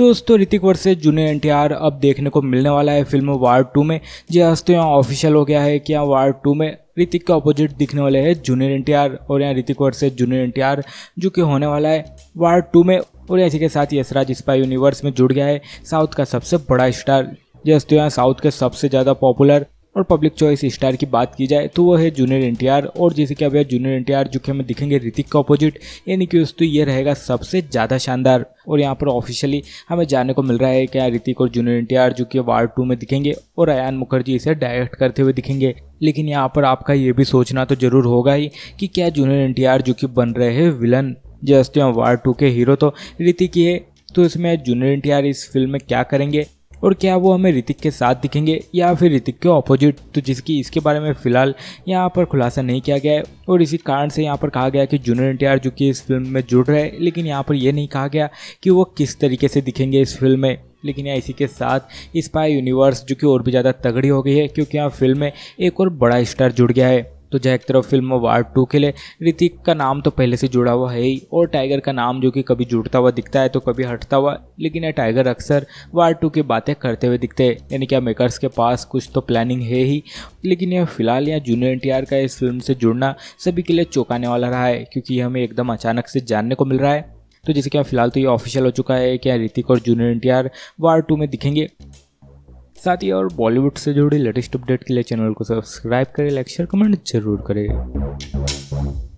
तो दोस्तों Hrithik versus junior N अब देखने को मिलने वाला है फिल्म वार टू में जी हाँ, दोस्तों यहाँ ऑफिशियल हो गया है कि यहाँ वार टू में ऋतिक का अपोजिट दिखने वाले हैं जूनियर एन और यहाँ ऋतिक वर्सेज जूनियर एन जो कि होने वाला है वार टू में और इसी के साथ यशराज इस्पा यूनिवर्स में जुड़ गया है साउथ का सबसे बड़ा स्टार जी हाँ, दोस्तों यहाँ साउथ के सबसे ज़्यादा पॉपुलर और पब्लिक चॉइस स्टार की बात की जाए तो वो है जूनियर एन और जैसे कि अब जूनियर एन जो कि हमें दिखेंगे ऋतिक का अपोजिट यानी कि दोस्तों ये रहेगा सबसे ज़्यादा शानदार और यहाँ पर ऑफिशियली हमें जानने को मिल रहा है कि ऋतिक और जूनियर एन जो कि वार्ड टू में दिखेंगे और अयान मुखर्जी इसे डायरेक्ट करते हुए दिखेंगे लेकिन यहाँ पर आपका ये भी सोचना तो जरूर होगा ही कि क्या जूनियर एन जो कि बन रहे हैं विलन जैसे वार्ड टू के हीरो तो ऋतिक ही है तो इसमें जूनियर एन इस फिल्म में क्या करेंगे और क्या वो हमें ऋतिक के साथ दिखेंगे या फिर ऋतिक के ऑपोजिट तो जिसकी इसके बारे में फिलहाल यहाँ पर खुलासा नहीं किया गया है और इसी कारण से यहाँ पर कहा गया कि जूनियर एन जो कि इस फिल्म में जुड़ रहे हैं लेकिन यहाँ पर यह नहीं कहा गया कि वो किस तरीके से दिखेंगे इस फिल्म में लेकिन यहाँ इसी के साथ स्पाई यूनिवर्स जो कि और भी ज़्यादा तगड़ी हो गई है क्योंकि यहाँ फिल्म में एक और बड़ा स्टार जुड़ गया है तो जय एक तरफ फिल्म वार टू के लिए ऋतिक का नाम तो पहले से जुड़ा हुआ है ही और टाइगर का नाम जो कि कभी जुड़ता हुआ दिखता है तो कभी हटता हुआ लेकिन यह टाइगर अक्सर वार्ड टू की बातें करते हुए दिखते हैं यानी क्या मेकर्स के पास कुछ तो प्लानिंग है ही लेकिन यह फिलहाल यह जूनियर एन का इस फिल्म से जुड़ना सभी के लिए चौंकाने वाला रहा है क्योंकि यह हमें एकदम अचानक से जानने को मिल रहा है तो जैसे कि फिलहाल तो ये ऑफिशियल हो चुका है कि ऋतिक और जूनियर एन टी आर वार टू में दिखेंगे साथ ही और बॉलीवुड से जुड़ी लेटेस्ट अपडेट के लिए चैनल को सब्सक्राइब करें लाइक शेयर कमेंट जरूर करें